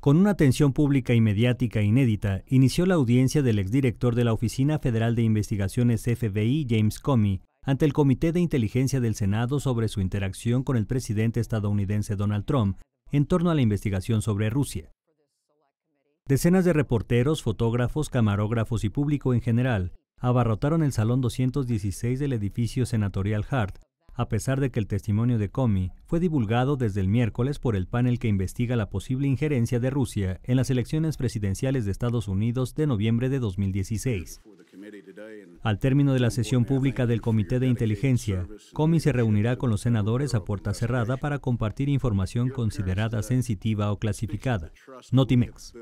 Con una atención pública y mediática inédita, inició la audiencia del exdirector de la Oficina Federal de Investigaciones FBI, James Comey, ante el Comité de Inteligencia del Senado sobre su interacción con el presidente estadounidense Donald Trump en torno a la investigación sobre Rusia. Decenas de reporteros, fotógrafos, camarógrafos y público en general abarrotaron el Salón 216 del edificio senatorial Hart a pesar de que el testimonio de Comey fue divulgado desde el miércoles por el panel que investiga la posible injerencia de Rusia en las elecciones presidenciales de Estados Unidos de noviembre de 2016. Al término de la sesión pública del Comité de Inteligencia, Comey se reunirá con los senadores a puerta cerrada para compartir información considerada sensitiva o clasificada. Notimex.